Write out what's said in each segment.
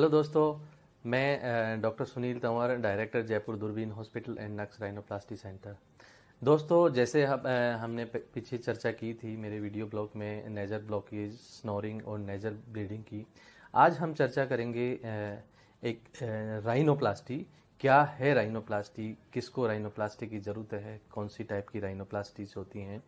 hello दोस्तों मैं doctor Sunil Tanwar director Jaipur Doorbeen hospital and नक्स राइनोप्लास्टी सेंटर दोस्तों जैसे हम हमने पीछे चर्चा की थी मेरे वीडियो ब्लॉग में नेजर ब्लॉकेज स्नोरिंग और नेजर ब्लीडिंग की आज हम चर्चा करेंगे एक राइनोप्लास्टी क्या है राइनोप्लास्टी किसको राइनोप्लास्टी की ज़रूरत है कौन सी टाइप की राइनोप्लास्टीज होती हैं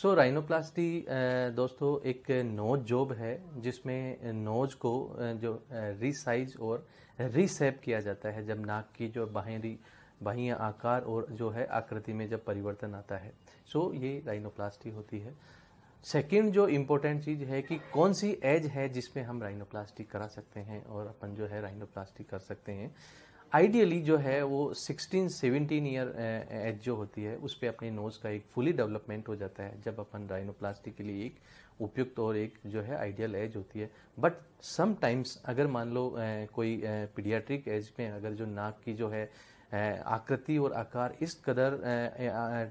सो so, राइनोप्लास्टी uh, दोस्तों एक नोज जॉब है जिसमें नोज को uh, जो रिसाइज uh, और रिसेप किया जाता है जब नाक की जो बाहरी बाह्य आकार और जो है आकृति में जब परिवर्तन आता है सो so, ये राइनोप्लास्टी होती है सेकंड जो इम्पोर्टेंट चीज़ है कि कौन सी एज है जिसमें हम राइनोप्लास्टी करा सकते हैं और अपन जो है राइनोप्लास्टी कर सकते हैं आइडियली जो है वो 16 17 ईयर एज जो होती है उस पर अपने नोज़ का एक फुली डेवलपमेंट हो जाता है जब अपन राइनोप्लास्टी के लिए एक उपयुक्त और एक जो है आइडियल एज होती है बट समटाइम्स अगर मान लो कोई पीडियाट्रिक एज में अगर जो नाक की जो है आकृति और आकार इस कदर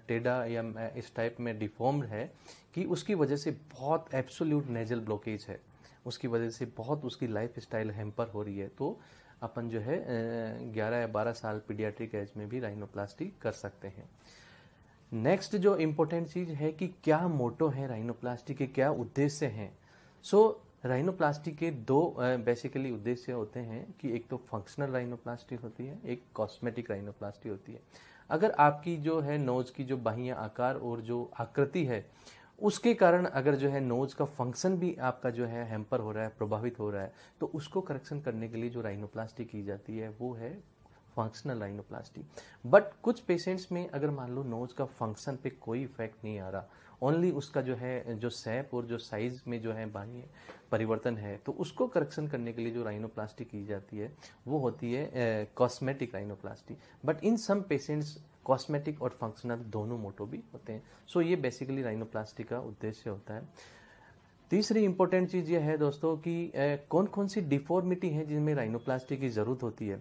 टेढ़ा या इस टाइप में डिफॉर्म्ड है कि उसकी वजह से बहुत एब्सोल्यूट नेजल ब्लॉकेज है उसकी वजह से बहुत उसकी लाइफ स्टाइल हैम्पर हो रही है तो अपन जो है ग्यारह या बारह साल पीडियाट्रिक एज में भी राइनोप्लास्टी कर सकते हैं नेक्स्ट जो इम्पोर्टेंट चीज़ है कि क्या मोटो है राइनोप्लास्टी के क्या उद्देश्य हैं सो so, राइनोप्लास्टी के दो बेसिकली उद्देश्य होते हैं कि एक तो फंक्शनल राइनोप्लास्टी होती है एक कॉस्मेटिक राइनोप्लास्टी होती है अगर आपकी जो है नोज की जो बाहियाँ आकार और जो आकृति है उसके कारण अगर जो है नोज का फंक्शन भी आपका जो है हेम्पर हो रहा है प्रभावित हो रहा है तो उसको करेक्शन करने के लिए जो राइनोप्लास्टी की जाती है वो है फंक्शनल राइनोप्लास्टी बट कुछ पेशेंट्स में अगर मान लो नोज का फंक्शन पे कोई इफेक्ट नहीं आ रहा ओनली उसका जो है जो सैप और जो साइज में जो है बानी परिवर्तन है तो उसको करेक्शन करने के लिए जो राइनोप्लास्टी की जाती है वो होती है cosmetic rhinoplasty but in some patients cosmetic और फंक्शनल दोनों मोटो भी होते हैं सो so, ये बेसिकली राइनोप्लास्टी का उद्देश्य होता है तीसरी इंपॉर्टेंट चीज़ ये है दोस्तों कि कौन कौन सी डिफॉर्मिटी है जिनमें राइनोप्लास्टी की ज़रूरत होती है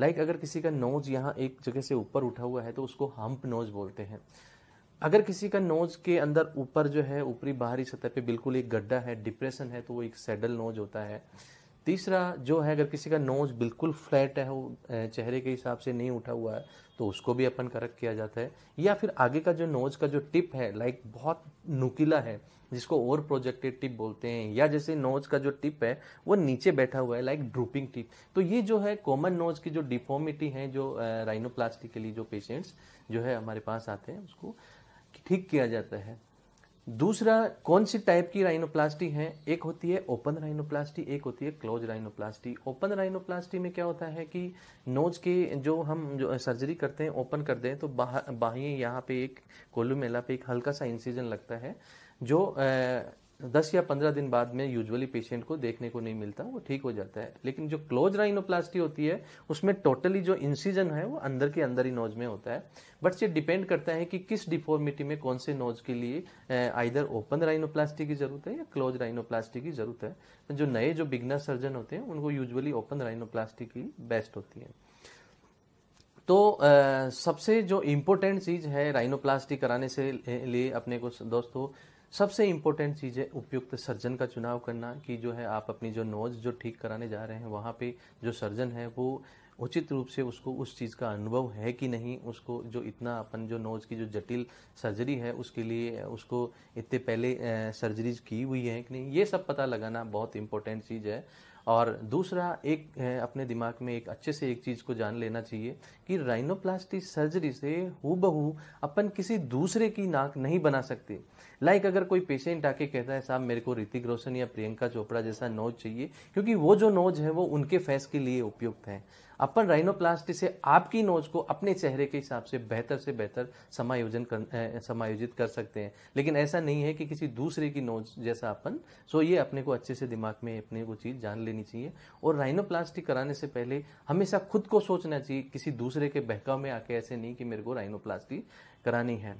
लाइक like अगर किसी का नोज यहाँ एक जगह से ऊपर उठा हुआ है तो उसको हम्प नोज बोलते हैं अगर किसी का नोज के अंदर ऊपर जो है ऊपरी बाहरी सतह पे बिल्कुल एक गड्ढा है डिप्रेशन है तो वो एक सेडल नोज होता है तीसरा जो है अगर किसी का नोज बिल्कुल फ्लैट है वो चेहरे के हिसाब से नहीं उठा हुआ है तो उसको भी अपन करक किया जाता है या फिर आगे का जो नोज का जो टिप है लाइक बहुत नुकीला है जिसको ओवर प्रोजेक्टेड टिप बोलते हैं या जैसे नोज का जो टिप है वो नीचे बैठा हुआ है लाइक ड्रूपिंग टिप तो ये जो है कॉमन नोज की जो डिफॉर्मिटी है जो राइनोप्लास्टी के लिए जो पेशेंट्स जो है हमारे पास आते हैं उसको ठीक किया जाता है दूसरा कौन सी टाइप की राइनोप्लास्टी है एक होती है ओपन राइनोप्लास्टी एक होती है क्लोज राइनोप्लास्टी ओपन राइनोप्लास्टी में क्या होता है कि नोज के जो हम जो सर्जरी करते हैं ओपन कर दें तो बाह्य यहाँ पे एक कोलुमेला पे एक हल्का सा इंसिजन लगता है जो दस या पंद्रह दिन बाद में यूजुअली पेशेंट को देखने को नहीं मिलता वो ठीक हो जाता है लेकिन जो क्लोज राइनोप्लास्टी होती है उसमें टोटली जो इंसिजन है वो अंदर के अंदर ही नोज में होता है बट ये डिपेंड करता है कि किस डिफॉर्मिटी में कौन से नोज के लिए आइधर ओपन राइनोप्लास्टी की जरूरत है या क्लोज राइनोप्लास्टी की जरूरत है जो नए जो बिगनर सर्जन होते हैं उनको यूजअली ओपन राइनोप्लास्टी की बेस्ट होती है तो आ, सबसे जो इम्पोर्टेंट चीज़ है राइनोप्लास्टी कराने से लिए अपने को दोस्तों सबसे इम्पोर्टेंट चीज़ है उपयुक्त सर्जन का चुनाव करना कि जो है आप अपनी जो नोज जो ठीक कराने जा रहे हैं वहाँ पे जो सर्जन है वो उचित रूप से उसको उस चीज़ का अनुभव है कि नहीं उसको जो इतना अपन जो नोज की जो जटिल सर्जरी है उसके लिए उसको इतने पहले सर्जरीज की हुई है कि नहीं ये सब पता लगाना बहुत इम्पोर्टेंट चीज़ है और दूसरा एक अपने दिमाग में एक अच्छे से एक चीज़ को जान लेना चाहिए कि राइनोप्लास्टी सर्जरी से बहू अपन किसी दूसरे की नाक नहीं बना सकते लाइक अगर कोई पेशेंट आके कहता है साहब मेरे को ऋतिक रोशन या प्रियंका चोपड़ा जैसा नोज चाहिए क्योंकि वो जो नोज है वो उनके फेस के लिए उपयुक्त है अपन राइनोप्लास्टी से आपकी नोज को अपने चेहरे के हिसाब से बेहतर से बेहतर समायोजन कर समायोजित कर सकते हैं लेकिन ऐसा नहीं है कि किसी दूसरे की नोज जैसा अपन सो ये अपने को अच्छे से दिमाग में अपने को चीज़ जान लेनी लेनी चाहिए और राइनोप्लास्टी कराने से पहले हमेशा खुद को सोचना चाहिए किसी दूसरे के बहकाव में आके ऐसे नहीं कि मेरे को राइनोप्लास्टी करानी है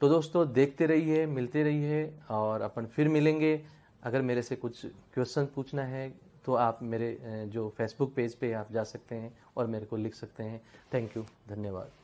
तो दोस्तों देखते रहिए मिलते रहिए और अपन फिर मिलेंगे अगर मेरे से कुछ क्वेश्चन पूछना है तो आप मेरे जो फेसबुक पेज पे आप जा सकते हैं और मेरे को लिख सकते हैं थैंक यू धन्यवाद